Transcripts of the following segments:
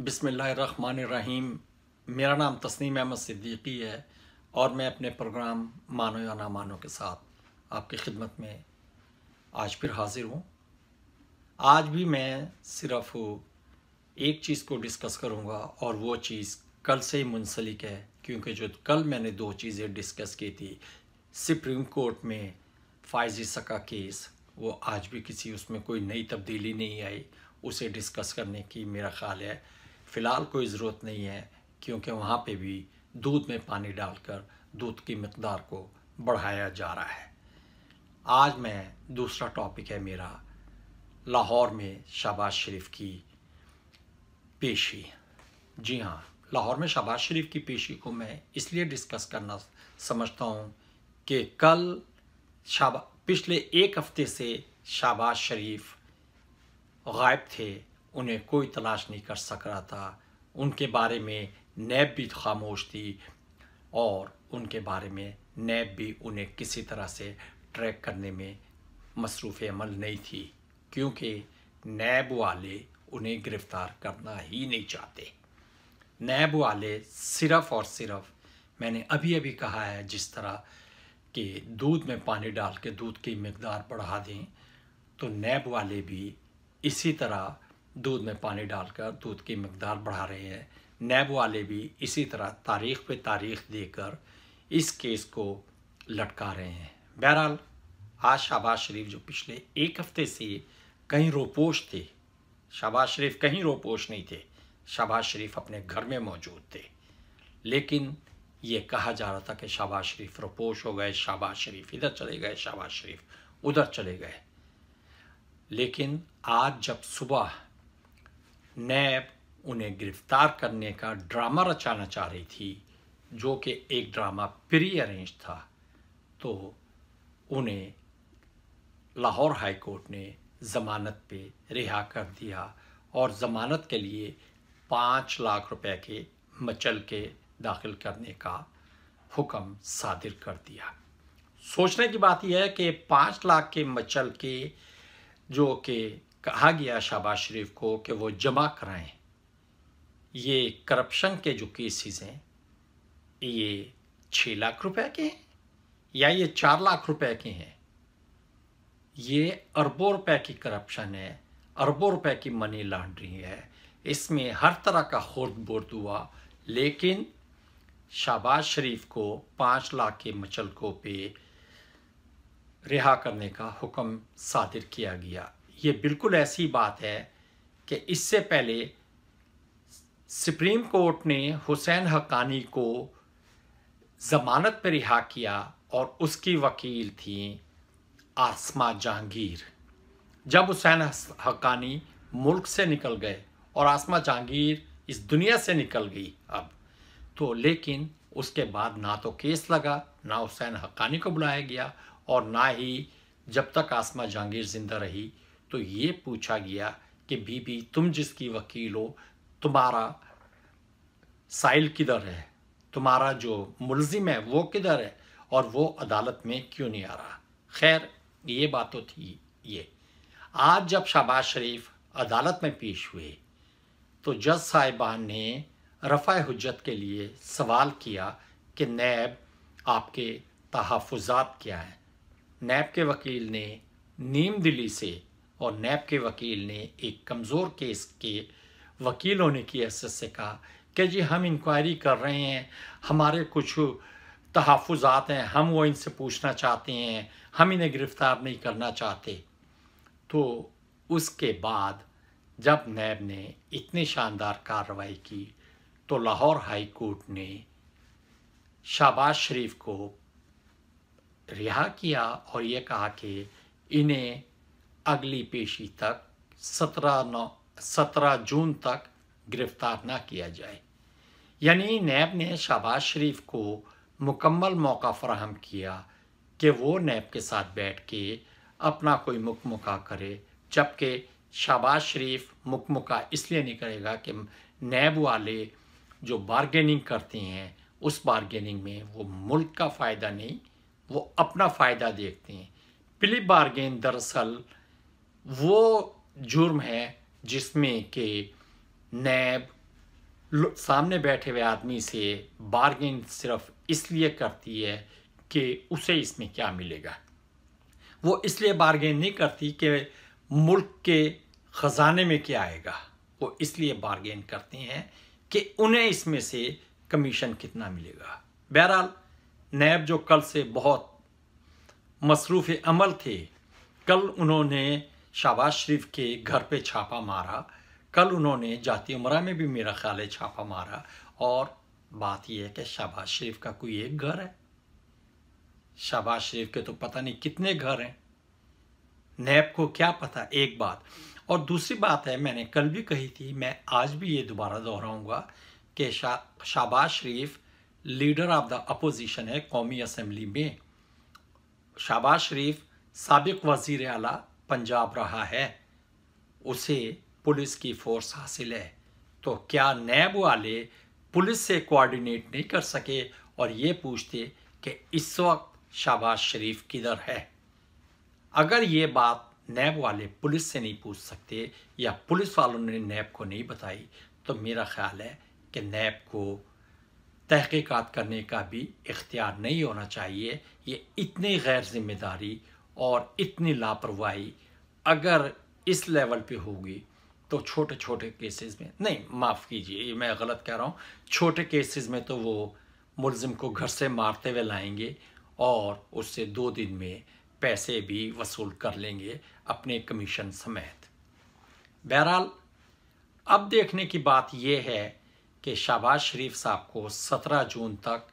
बिसमीम मेरा नाम तस्नीम अहमद सिद्दीकी है और मैं अपने प्रोग्राम मानो या ना मानो के साथ आपकी खिदमत में आज फिर हाजिर हूँ आज भी मैं सिर्फ एक चीज़ को डिस्कस करूँगा और वो चीज़ कल से ही मुंसलिक है क्योंकि जो कल मैंने दो चीज़ें डिस्कस की थी सुप्रीम कोर्ट में फायजी सका केस वो आज भी किसी उसमें कोई नई तब्दीली नहीं आई उसे डिस्कस करने की मेरा ख्याल है फ़िलहाल कोई ज़रूरत नहीं है क्योंकि वहाँ पे भी दूध में पानी डालकर दूध की मकदार को बढ़ाया जा रहा है आज मैं दूसरा टॉपिक है मेरा लाहौर में शहबाज शरीफ की पेशी जी हाँ लाहौर में शहबाज शरीफ की पेशी को मैं इसलिए डिस्कस करना समझता हूँ कि कल शाबा पिछले एक हफ्ते से शहबाज शरीफ गायब थे उन्हें कोई तलाश नहीं कर सक रहा था उनके बारे में नैब भी खामोश थी और उनके बारे में नैब भी उन्हें किसी तरह से ट्रैक करने में मसरूफ़ अमल नहीं थी क्योंकि नैब वाले उन्हें गिरफ़्तार करना ही नहीं चाहते नैब वाले सिर्फ़ और सिर्फ मैंने अभी अभी कहा है जिस तरह कि दूध में पानी डाल के दूध की मकदार बढ़ा दें तो नैब वाले भी इसी तरह दूध में पानी डालकर दूध की मकदार बढ़ा रहे हैं नैब वाले भी इसी तरह तारीख पे तारीख देकर इस केस को लटका रहे हैं बहरहाल आज शाबाज शरीफ जो पिछले एक हफ्ते से कहीं रोपोश थे शहबाज शरीफ कहीं रोपोश नहीं थे शहबाज शरीफ अपने घर में मौजूद थे लेकिन ये कहा जा रहा था कि शहबाज शरीफ रोपोश हो गए शाबाज शरीफ इधर चले गए शहबाज शरीफ उधर चले गए लेकिन आज जब सुबह नैब उन्हें गिरफ्तार करने का ड्रामा रचाना चाह रही थी जो कि एक ड्रामा प्री अरेंज था तो उन्हें लाहौर हाई कोर्ट ने ज़मानत पे रिहा कर दिया और ज़मानत के लिए पाँच लाख रुपए के मचल के दाखिल करने का हुक्म सादिर कर दिया सोचने की बात यह है कि पाँच लाख के मचल के जो कि कहा गया शहबाज शरीफ को कि वो जमा कराएं ये करप्शन के जो केसेस हैं ये छः लाख रुपए के हैं या ये चार लाख रुपए के हैं ये अरबों रुपए की करप्शन है अरबों रुपए की मनी लॉन्ड्रिंग है इसमें हर तरह का खुर्द बुर्द हुआ लेकिन शहबाज शरीफ को पाँच लाख के मचलकों पे रिहा करने का हुक्म सादिर किया गया ये बिल्कुल ऐसी बात है कि इससे पहले सुप्रीम कोर्ट ने हुसैन हकानी को ज़मानत पर रिहा किया और उसकी वकील थी आसमा जहांगीर जब हुसैन हकानी मुल्क से निकल गए और आसमा जहांगीर इस दुनिया से निकल गई अब तो लेकिन उसके बाद ना तो केस लगा ना हुसैन हकानी को बुलाया गया और ना ही जब तक आसमा जहांगीर ज़िंदा रही तो ये पूछा गया कि बीबी तुम जिसकी वकील हो तुम्हारा साइल किधर है तुम्हारा जो मुलजिम है वो किधर है और वो अदालत में क्यों नहीं आ रहा खैर ये बात तो थी ये आज जब शहबाज शरीफ अदालत में पेश हुए तो जज साहिबान ने रफ़ा हजत के लिए सवाल किया कि नैब आपके तहफ़ात क्या हैं नैब के वकील ने नीम दिल्ली से और नैब के वकील ने एक कमज़ोर केस के वकीलों ने की हैसियत से कहा कि जी हम इंक्वायरी कर रहे हैं हमारे कुछ तहफ़ात हैं हम वो इनसे पूछना चाहते हैं हम इन्हें गिरफ़्तार नहीं करना चाहते तो उसके बाद जब नैब ने इतनी शानदार कार्रवाई की तो लाहौर हाई कोर्ट ने शाबाज शरीफ को रिहा किया और ये कहा कि इन्हें अगली पेशी तक सत्रह नौ सत्रह जून तक गिरफ्तार ना किया जाए यानी नैब ने शहबाज शरीफ को मुकम्मल मौका फ्राहम किया कि वो नैब के साथ बैठ के अपना कोई मुकमुका करे जबकि शहबाज शरीफ मुकमुका इसलिए नहीं करेगा कि नैब वाले जो बारगेनिंग करते हैं उस बारगेनिंग में वो मुल्क का फ़ायदा नहीं वो अपना फ़ायदा देखते हैं पिली बारगेन दरअसल वो जुर्म है जिसमें कि नैब सामने बैठे हुए आदमी से बारगेन सिर्फ इसलिए करती है कि उसे इसमें क्या मिलेगा वो इसलिए बारगेन नहीं करती कि मुल्क के ख़जाने में क्या आएगा वो इसलिए बारगेन करते हैं कि उन्हें इसमें से कमीशन कितना मिलेगा बहरहाल नैब जो कल से बहुत मसरूफ़ अमल थे कल उन्होंने शहबाज शरीफ के घर पे छापा मारा कल उन्होंने जाती उमरा में भी मेरा ख्याल है छापा मारा और बात यह है कि शहबाज शरीफ का कोई एक घर है शहबाज शरीफ के तो पता नहीं कितने घर हैं नैब को क्या पता एक बात और दूसरी बात है मैंने कल भी कही थी मैं आज भी ये दोबारा दोहराऊंगा कि Shahbaz Sharif leader of the opposition है कौमी असम्बली में शाहबाज शरीफ सबक वज़ी अला पंजाब रहा है उसे पुलिस की फोर्स हासिल है तो क्या नैब वाले पुलिस से कोऑर्डिनेट नहीं कर सके और ये पूछते कि इस वक्त शहबाज शरीफ किधर है अगर ये बात नैब वाले पुलिस से नहीं पूछ सकते या पुलिस वालों ने नैब को नहीं बताई तो मेरा ख्याल है कि नैब को तहकीकात करने का भी इख्तियार नहीं होना चाहिए ये इतनी गैर जिम्मेदारी और इतनी लापरवाही अगर इस लेवल पे होगी तो छोटे छोटे केसेस में नहीं माफ़ कीजिए मैं गलत कह रहा हूँ छोटे केसेस में तो वो मुलज़म को घर से मारते हुए लाएंगे और उससे दो दिन में पैसे भी वसूल कर लेंगे अपने कमीशन समेत बहरहाल अब देखने की बात यह है कि शहबाज शरीफ साहब को सत्रह जून तक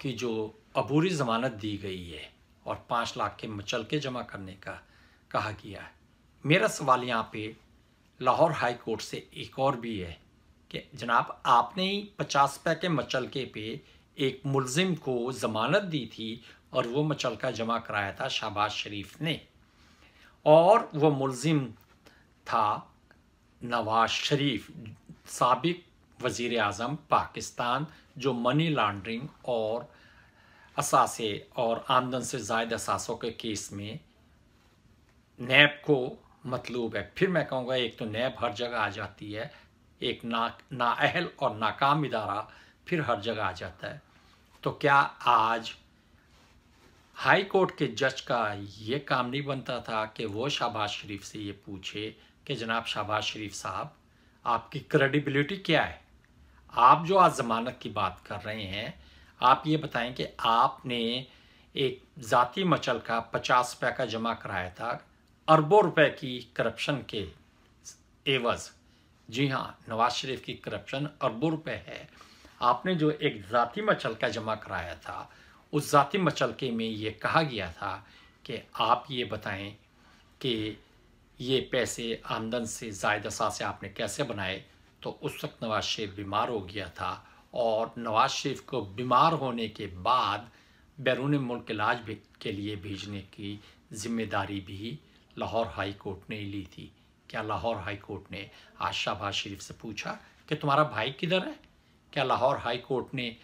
की जो अबूरी ज़मानत दी गई है और पाँच लाख के मचल के जमा करने का कहा गया है मेरा सवाल यहाँ पे लाहौर हाई कोर्ट से एक और भी है कि जनाब आपने ही पचास रुपये के मचलके पे एक मुलजिम को ज़मानत दी थी और वो मचलका जमा कराया था शहबाज शरीफ ने और वो मुलजिम था नवाज शरीफ सबक वज़ी अजम पाकिस्तान जो मनी लॉन्ड्रिंग और असासे और आमदन से जायद असासों के केस में नैब को मतलूब है फिर मैं कहूँगा एक तो नैब हर जगह आ जाती है एक ना नाअहल और नाकाम इदारा फिर हर जगह आ जाता है तो क्या आज हाई कोर्ट के जज का ये काम नहीं बनता था कि वो शहबाज शरीफ से ये पूछे कि जनाब शहबाज शरीफ साहब आपकी क्रेडिबिलिटी क्या है आप जो आज जमानत की बात कर रहे हैं आप ये बताएं कि आपने एक ज़ाती मचल का पचास रुपये का जमा कराया था अरबों रुपए की करप्शन के एवज़ जी हाँ नवाज शरीफ की करप्शन अरबों रुपए है आपने जो एक ज़ाती मचल का जमा कराया था उस ज़ाती मचल के में ये कहा गया था कि आप ये बताएं कि ये पैसे आमदन से जायद असा से आपने कैसे बनाए तो उस वक्त नवाज शरीफ बीमार हो गया था और नवाज शरीफ को बीमार होने के बाद बैरून मुल्क इलाज के लिए भेजने की जिम्मेदारी भी लाहौर हाई कोर्ट ने ली थी क्या लाहौर हाई कोर्ट ने आज शाहबाज शरीफ से पूछा कि तुम्हारा भाई किधर है क्या लाहौर हाई कोर्ट ने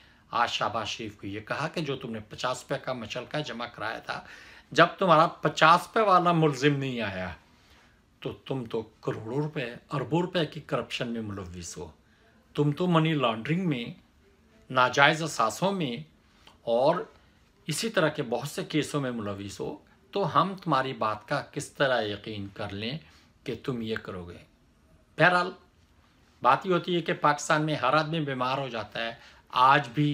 आज शाहबाज शरीफ को ये कहा कि जो तुमने पचास रुपये का मचलका जमा कराया था जब तुम्हारा पचास रुपये वाला मुलजिम नहीं आया तो तुम तो करोड़ों रुपए अरबों रुपए की करप्शन में मुलविस हो तुम तो मनी लॉन्ड्रिंग में नाजायज़ सासों में और इसी तरह के बहुत से केसों में मुलविस हो तो हम तुम्हारी बात का किस तरह यकीन कर लें कि तुम ये करोगे बहरहाल बात ही होती है कि पाकिस्तान में हर आदमी बीमार हो जाता है आज भी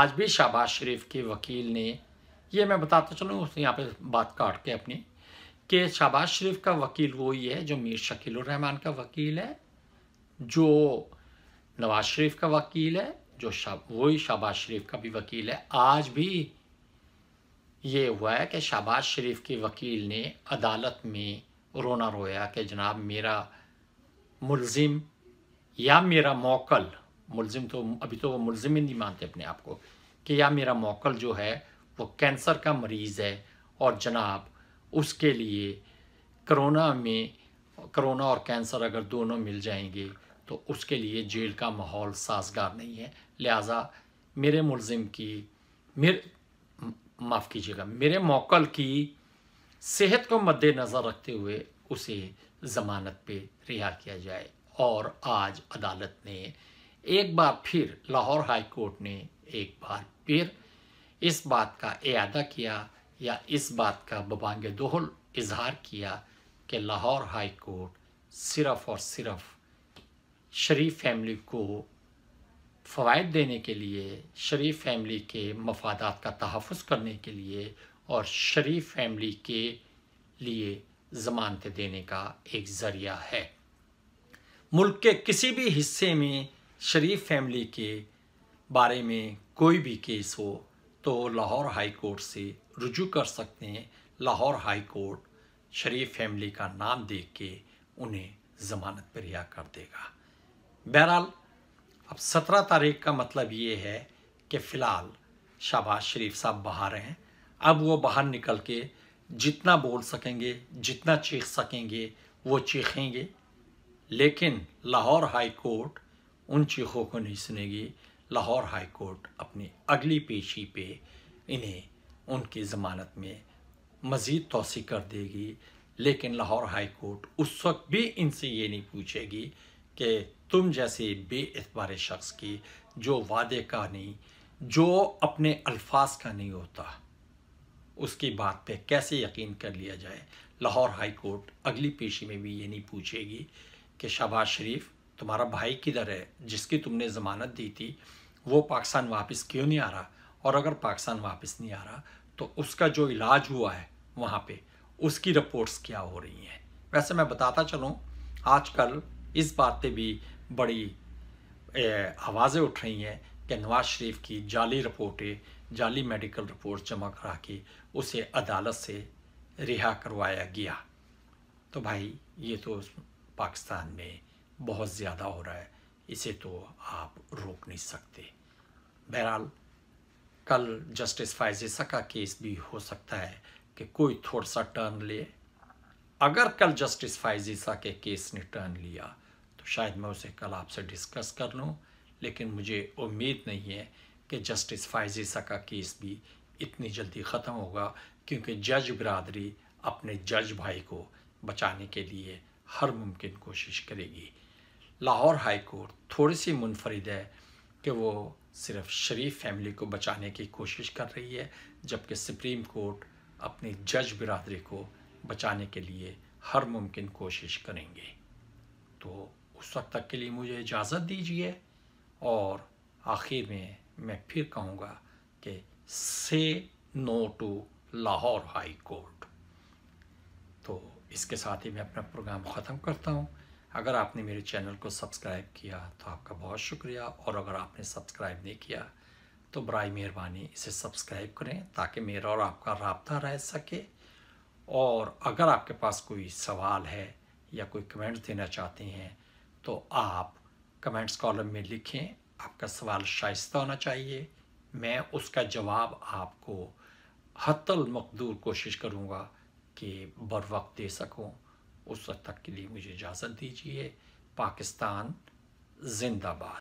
आज भी शहबाज शरीफ के वकील ने ये मैं बताता चलूँ उसने यहाँ पे बात काट के अपनी कि शहबाज शरीफ का वकील वही है जो मीर शकील रहमान का वकील है जो नवाज शरीफ का वकील है जो शाह वही शहबाज शरीफ का भी वकील है आज भी ये हुआ है कि शहबाज शरीफ के वकील ने अदालत में रोना रोया कि जनाब मेरा मुलजिम या मेरा मौकल मुलजिम तो अभी तो वो मुलजिम ही नहीं मानते अपने आप को कि या मेरा मौकल जो है वो कैंसर का मरीज़ है और जनाब उसके लिए करोना में करोना और कैंसर अगर दोनों मिल जाएंगे तो उसके लिए जेल का माहौल साजगार नहीं है लिहाजा मेरे मुलिम की मेरे माफ़ कीजिएगा मेरे मौकल की सेहत को मद्देनज़र रखते हुए उसे ज़मानत पे रिहा किया जाए और आज अदालत ने एक बार फिर लाहौर हाई कोर्ट ने एक बार फिर इस बात का अदा किया या इस बात का बबांग दोहल इजहार किया कि लाहौर हाई कोर्ट सिर्फ़ और सिर्फ़ शरीफ फैमिली को फ़वाद देने के लिए शरीफ फैमिली के मफादात का तहफ़ करने के लिए और शरीफ फैमिली के लिए ज़मानत देने का एक ज़रिया है मुल्क के किसी भी हिस्से में शरीफ फैमिली के बारे में कोई भी केस हो तो लाहौर हाई कोर्ट से रुजू कर सकते हैं Lahore high court Sharif family का नाम देख के उन्हें ज़मानत पर रिहा कर देगा बहरहाल अब सत्रह तारीख का मतलब ये है कि फ़िलहाल शहबाज शरीफ साहब बाहर हैं अब वो बाहर निकल के जितना बोल सकेंगे जितना चीख सकेंगे वो चीखेंगे लेकिन लाहौर हाई कोर्ट उन चीखों को नहीं सुनेगी लाहौर हाई कोर्ट अपनी अगली पेशी पे इन्हें उनकी ज़मानत में मज़ीद तोसी कर देगी लेकिन लाहौर हाई कोर्ट उस वक्त भी इनसे ये नहीं पूछेगी कि तुम जैसे बेअबार शख्स की जो वादे का नहीं जो अपने अल्फाज का नहीं होता उसकी बात पे कैसे यकीन कर लिया जाए लाहौर हाई कोर्ट अगली पेशी में भी ये नहीं पूछेगी कि शहबाज शरीफ तुम्हारा भाई किधर है जिसकी तुमने ज़मानत दी थी वो पाकिस्तान वापस क्यों नहीं आ रहा और अगर पाकिस्तान वापस नहीं आ रहा तो उसका जो इलाज हुआ है वहाँ पे उसकी रिपोर्ट्स क्या हो रही हैं वैसे मैं बताता चलूँ आजकल इस बात पर भी बड़ी आवाज़ें उठ रही हैं कि नवाज शरीफ की जाली रिपोर्टें जाली मेडिकल रिपोर्ट जमा करा के उसे अदालत से रिहा करवाया गया तो भाई ये तो पाकिस्तान में बहुत ज़्यादा हो रहा है इसे तो आप रोक नहीं सकते बहरहाल कल जस्टिस फायजेसा का केस भी हो सकता है कि कोई थोड़ा सा टर्न ले अगर कल जस्टिस फायजेसा के केस ने टर्न लिया तो शायद मैं उसे कल आपसे डिस्कस कर लूँ लेकिन मुझे उम्मीद नहीं है कि जस्टिस फायजी का केस भी इतनी जल्दी ख़त्म होगा क्योंकि जज बरदरी अपने जज भाई को बचाने के लिए हर मुमकिन कोशिश करेगी लाहौर हाई कोर्ट थोड़ी सी मुनफरद है कि वो सिर्फ शरीफ फैमिली को बचाने की कोशिश कर रही है जबकि सुप्रीम कोर्ट अपने जज बरदरी को बचाने के लिए हर मुमकिन कोशिश करेंगे तो उस वक्त तक के लिए मुझे इजाज़त दीजिए और आखिर में मैं फिर कहूँगा कि say no to Lahore high court तो इसके साथ ही मैं अपना प्रोग्राम ख़त्म करता हूँ अगर आपने मेरे चैनल को सब्सक्राइब किया तो आपका बहुत शुक्रिया और अगर आपने सब्सक्राइब नहीं किया तो बर मेहरबानी इसे सब्सक्राइब करें ताकि मेरा और आपका रबता रह सके और अगर आपके पास कोई सवाल है या कोई कमेंट देना चाहते हैं तो आप कमेंट्स कॉलम में लिखें आपका सवाल शाइस्त होना चाहिए मैं उसका जवाब आपको हतल मकदूर कोशिश करूँगा कि बर वक्त दे सकूँ उस वक्त तक के लिए मुझे इजाज़त दीजिए पाकिस्तान जिंदाबाद